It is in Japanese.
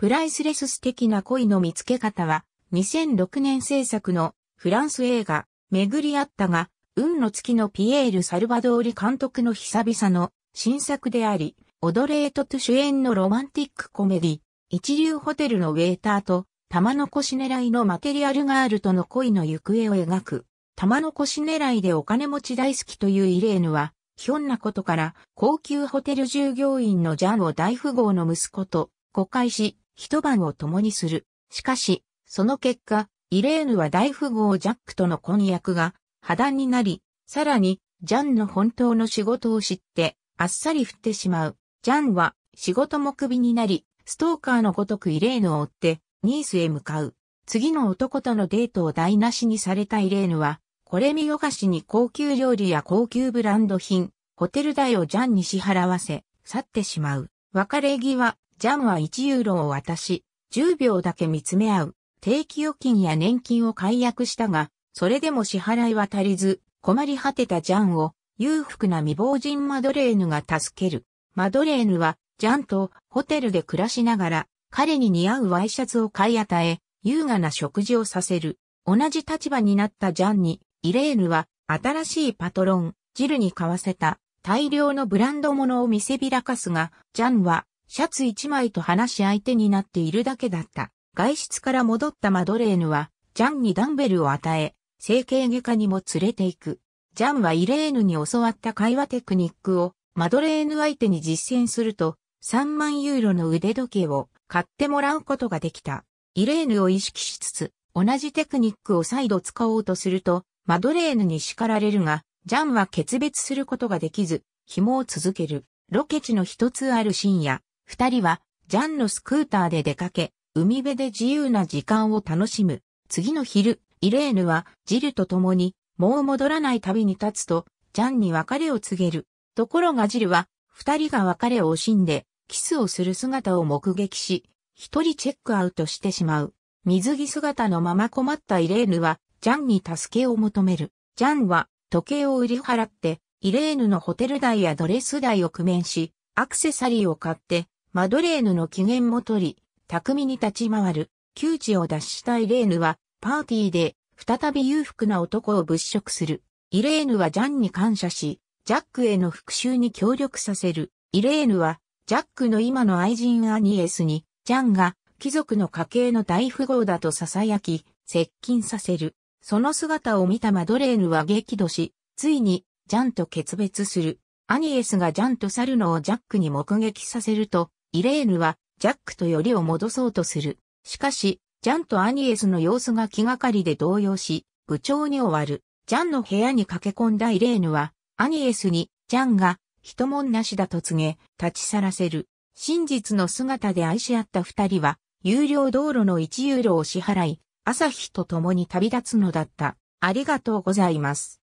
プライスレス素敵な恋の見つけ方は、2006年制作のフランス映画、巡り合ったが、運の月のピエール・サルバドーリ監督の久々の新作であり、オドレートと主演のロマンティックコメディ、一流ホテルのウェーターと、玉の腰狙いのマテリアルガールとの恋の行方を描く。玉の腰狙いでお金持ち大好きというイレーヌは、ひょんなことから高級ホテル従業員のジャンを大富豪の息子と誤解し、一晩を共にする。しかし、その結果、イレーヌは大富豪ジャックとの婚約が破談になり、さらに、ジャンの本当の仕事を知って、あっさり振ってしまう。ジャンは仕事もクビになり、ストーカーのごとくイレーヌを追って、ニースへ向かう。次の男とのデートを台無しにされたイレーヌは、これ見よがしに高級料理や高級ブランド品、ホテル代をジャンに支払わせ、去ってしまう。別れ際、ジャンは1ユーロを渡し、10秒だけ見つめ合う。定期預金や年金を解約したが、それでも支払いは足りず、困り果てたジャンを裕福な未亡人マドレーヌが助ける。マドレーヌは、ジャンとホテルで暮らしながら、彼に似合うワイシャツを買い与え、優雅な食事をさせる。同じ立場になったジャンに、イレーヌは、新しいパトロン、ジルに買わせた、大量のブランド物を見せびらかすが、ジャンは、シャツ一枚と話し相手になっているだけだった。外出から戻ったマドレーヌは、ジャンにダンベルを与え、整形外科にも連れて行く。ジャンはイレーヌに教わった会話テクニックを、マドレーヌ相手に実践すると、3万ユーロの腕時計を買ってもらうことができた。イレーヌを意識しつつ、同じテクニックを再度使おうとすると、マドレーヌに叱られるが、ジャンは決別することができず、紐を続ける。ロケ地の一つある深夜、二人は、ジャンのスクーターで出かけ、海辺で自由な時間を楽しむ。次の昼、イレーヌは、ジルと共に、もう戻らない旅に立つと、ジャンに別れを告げる。ところがジルは、二人が別れを惜しんで、キスをする姿を目撃し、一人チェックアウトしてしまう。水着姿のまま困ったイレーヌは、ジャンに助けを求める。ジャンは、時計を売り払って、イレーヌのホテル代やドレス代を工面し、アクセサリーを買って、マドレーヌの機嫌も取り、巧みに立ち回る、窮地を脱したイレーヌは、パーティーで、再び裕福な男を物色する。イレーヌはジャンに感謝し、ジャックへの復讐に協力させる。イレーヌは、ジャックの今の愛人アニエスに、ジャンが、貴族の家系の大富豪だと囁き、接近させる。その姿を見たマドレーヌは激怒し、ついに、ジャンと決別する。アニエスがジャンと去るのをジャックに目撃させると、イレーヌはジャックとよりを戻そうとする。しかし、ジャンとアニエスの様子が気がかりで動揺し、部長に終わる。ジャンの部屋に駆け込んだイレーヌは、アニエスに、ジャンが、一文なしだと告げ、立ち去らせる。真実の姿で愛し合った二人は、有料道路の1ユーロを支払い、朝日と共に旅立つのだった。ありがとうございます。